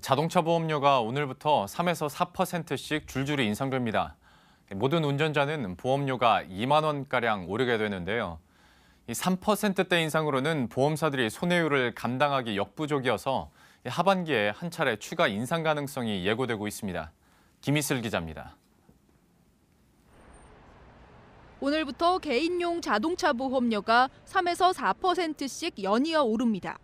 자동차 보험료가 오늘부터 3에서 4%씩 줄줄이 인상됩니다. 모든 운전자는 보험료가 2만 원가량 오르게 되는데요. 이 3%대 인상으로는 보험사들이 손해율을 감당하기 역부족이어서 하반기에 한 차례 추가 인상 가능성이 예고되고 있습니다. 김희슬 기자입니다. 오늘부터 개인용 자동차 보험료가 3에서 4%씩 연이어 오릅니다.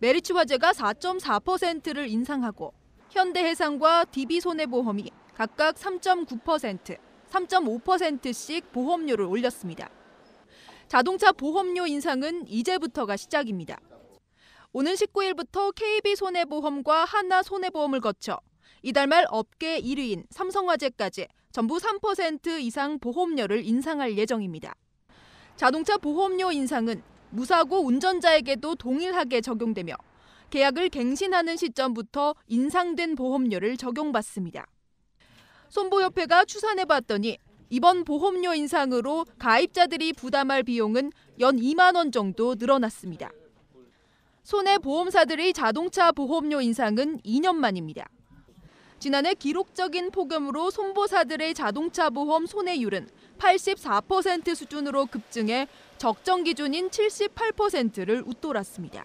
메리츠 화재가 4.4%를 인상하고 현대해상과 DB손해보험이 각각 3.9%, 3.5%씩 보험료를 올렸습니다. 자동차 보험료 인상은 이제부터가 시작입니다. 오는 19일부터 KB손해보험과 하나손해보험을 거쳐 이달 말 업계 1위인 삼성화재까지 전부 3% 이상 보험료를 인상할 예정입니다. 자동차 보험료 인상은 무사고 운전자에게도 동일하게 적용되며 계약을 갱신하는 시점부터 인상된 보험료를 적용받습니다. 손보협회가 추산해봤더니 이번 보험료 인상으로 가입자들이 부담할 비용은 연 2만 원 정도 늘어났습니다. 손해보험사들의 자동차 보험료 인상은 2년 만입니다. 지난해 기록적인 폭염으로 손보사들의 자동차 보험 손해율은 84% 수준으로 급증해 적정 기준인 78%를 웃돌았습니다.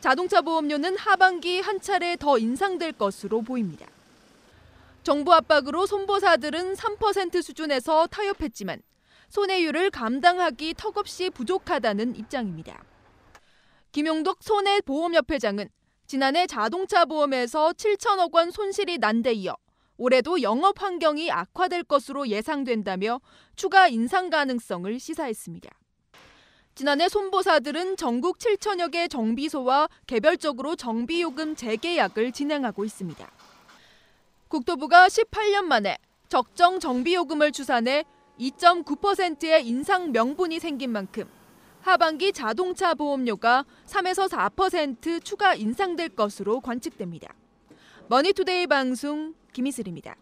자동차 보험료는 하반기 한 차례 더 인상될 것으로 보입니다. 정부 압박으로 손보사들은 3% 수준에서 타협했지만 손해율을 감당하기 턱없이 부족하다는 입장입니다. 김용덕 손해보험협회장은 지난해 자동차 보험에서 7천억 원 손실이 난 데 이어 올해도 영업 환경이 악화될 것으로 예상된다며 추가 인상 가능성을 시사했습니다. 지난해 손보사들은 전국 7천여 개 정비소와 개별적으로 정비요금 재계약을 진행하고 있습니다. 국토부가 18년 만에 적정 정비요금을 추산해 2.9%의 인상 명분이 생긴 만큼 하반기 자동차 보험료가 3에서 4% 추가 인상될 것으로 관측됩니다. 머니투데이 방송 김희슬입니다.